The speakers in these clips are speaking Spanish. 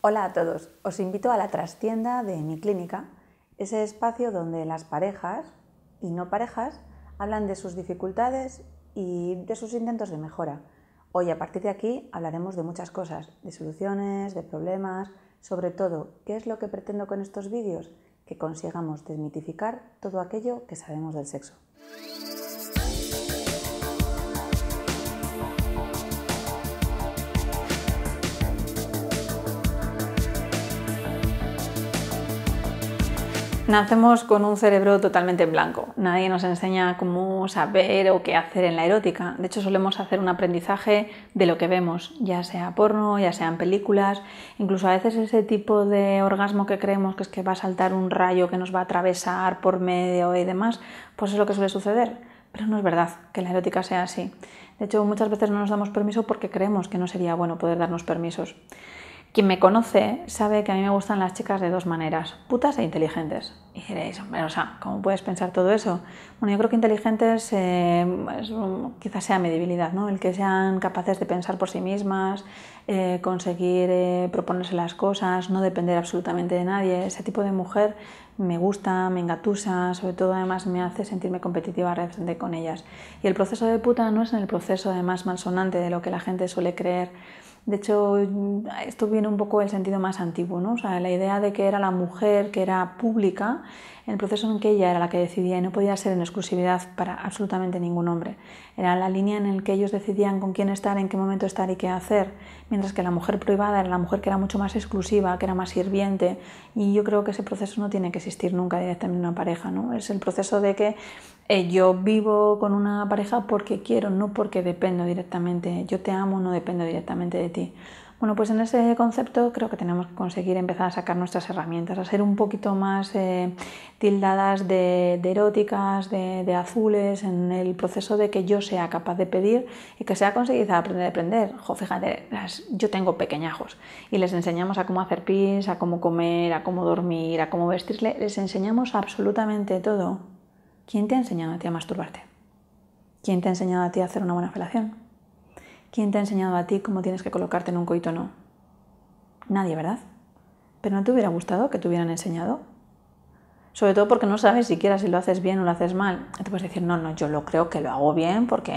Hola a todos, os invito a la trastienda de mi clínica, ese espacio donde las parejas y no parejas hablan de sus dificultades y de sus intentos de mejora. Hoy a partir de aquí hablaremos de muchas cosas, de soluciones, de problemas, sobre todo, ¿qué es lo que pretendo con estos vídeos? Que consigamos desmitificar todo aquello que sabemos del sexo. Nacemos con un cerebro totalmente en blanco. Nadie nos enseña cómo saber o qué hacer en la erótica. De hecho, solemos hacer un aprendizaje de lo que vemos, ya sea porno, ya sean películas, incluso a veces ese tipo de orgasmo que creemos que es que va a saltar un rayo que nos va a atravesar por medio y demás, pues es lo que suele suceder. Pero no es verdad que la erótica sea así. De hecho, muchas veces no nos damos permiso porque creemos que no sería bueno poder darnos permisos. Quien me conoce sabe que a mí me gustan las chicas de dos maneras, putas e inteligentes. Y diréis, hombre, o sea, ¿cómo puedes pensar todo eso? Bueno, yo creo que inteligentes eh, quizás sea mi debilidad, ¿no? El que sean capaces de pensar por sí mismas, eh, conseguir eh, proponerse las cosas, no depender absolutamente de nadie. Ese tipo de mujer me gusta, me engatusa, sobre todo además me hace sentirme competitiva con ellas. Y el proceso de puta no es en el proceso además malsonante de lo que la gente suele creer de hecho, esto viene un poco del sentido más antiguo, ¿no? O sea, la idea de que era la mujer, que era pública, el proceso en que ella era la que decidía y no podía ser en exclusividad para absolutamente ningún hombre. Era la línea en la que ellos decidían con quién estar, en qué momento estar y qué hacer, mientras que la mujer privada era la mujer que era mucho más exclusiva, que era más sirviente, y yo creo que ese proceso no tiene que existir nunca directamente en una pareja, ¿no? Es el proceso de que eh, yo vivo con una pareja porque quiero, no porque dependo directamente. Yo te amo, no dependo directamente de ti bueno, pues en ese concepto creo que tenemos que conseguir empezar a sacar nuestras herramientas, a ser un poquito más eh, tildadas de, eróticas, de, azules, en el proceso de que yo sea capaz de pedir y que sea conseguida aprender a aprender. fíjate, yo tengo pequeñajos y les enseñamos a cómo hacer pis, a cómo comer, a cómo dormir, a cómo vestirle, les enseñamos absolutamente todo. ¿Quién te ha enseñado a ti a masturbarte? ¿Quién te ha enseñado a ti a hacer una buena relación? ¿Quién te ha enseñado a ti cómo tienes que colocarte en un coito no? Nadie, ¿verdad? ¿Pero no te hubiera gustado que te hubieran enseñado? sobre todo porque no sabes siquiera si lo haces bien o lo haces mal. Te puedes decir, no, no, yo lo creo que lo hago bien porque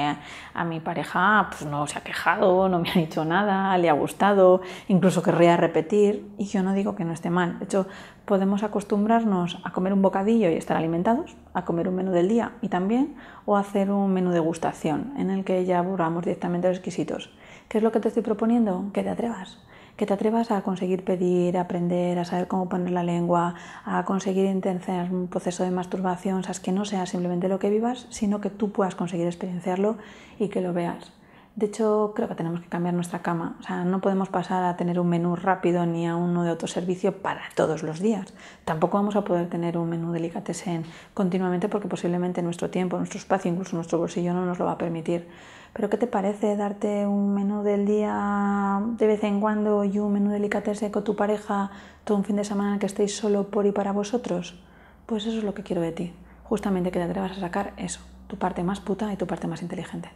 a mi pareja pues, no se ha quejado, no me ha dicho nada, le ha gustado, incluso querría repetir. Y yo no digo que no esté mal. De hecho, podemos acostumbrarnos a comer un bocadillo y estar alimentados, a comer un menú del día y también, o hacer un menú de gustación en el que ya borramos directamente los exquisitos. ¿Qué es lo que te estoy proponiendo? Que te atrevas que te atrevas a conseguir pedir, a aprender, a saber cómo poner la lengua, a conseguir intentar un proceso de masturbación, o sea, que no sea simplemente lo que vivas, sino que tú puedas conseguir experienciarlo y que lo veas. De hecho, creo que tenemos que cambiar nuestra cama. O sea, no podemos pasar a tener un menú rápido ni a uno de autoservicio para todos los días. Tampoco vamos a poder tener un menú delicatessen continuamente porque posiblemente nuestro tiempo, nuestro espacio, incluso nuestro bolsillo no nos lo va a permitir. Pero ¿qué te parece darte un menú del día de vez en cuando y un menú delicatessen con tu pareja todo un fin de semana que estéis solo por y para vosotros? Pues eso es lo que quiero de ti. Justamente que te atrevas a sacar eso, tu parte más puta y tu parte más inteligente.